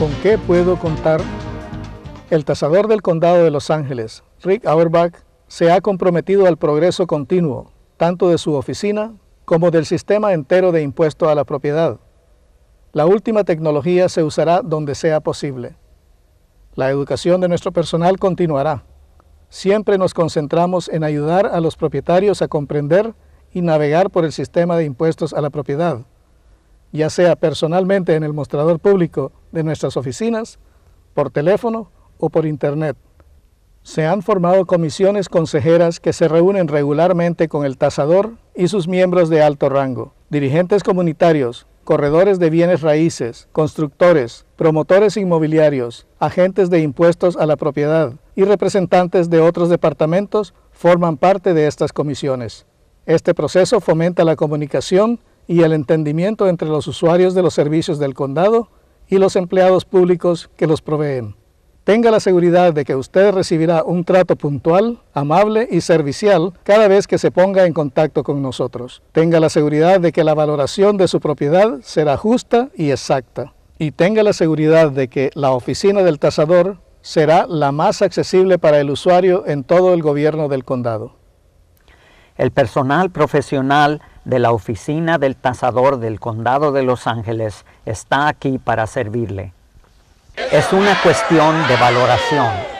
con qué puedo contar. El tasador del condado de Los Ángeles, Rick Auerbach, se ha comprometido al progreso continuo, tanto de su oficina como del sistema entero de impuesto a la propiedad. La última tecnología se usará donde sea posible. La educación de nuestro personal continuará. Siempre nos concentramos en ayudar a los propietarios a comprender y navegar por el sistema de impuestos a la propiedad ya sea personalmente en el mostrador público de nuestras oficinas, por teléfono o por Internet. Se han formado comisiones consejeras que se reúnen regularmente con el tasador y sus miembros de alto rango, dirigentes comunitarios, corredores de bienes raíces, constructores, promotores inmobiliarios, agentes de impuestos a la propiedad y representantes de otros departamentos forman parte de estas comisiones. Este proceso fomenta la comunicación y el entendimiento entre los usuarios de los servicios del condado y los empleados públicos que los proveen. Tenga la seguridad de que usted recibirá un trato puntual, amable y servicial cada vez que se ponga en contacto con nosotros. Tenga la seguridad de que la valoración de su propiedad será justa y exacta. Y tenga la seguridad de que la oficina del tasador será la más accesible para el usuario en todo el gobierno del condado. El personal profesional de la oficina del tasador del condado de Los Ángeles está aquí para servirle. Es una cuestión de valoración.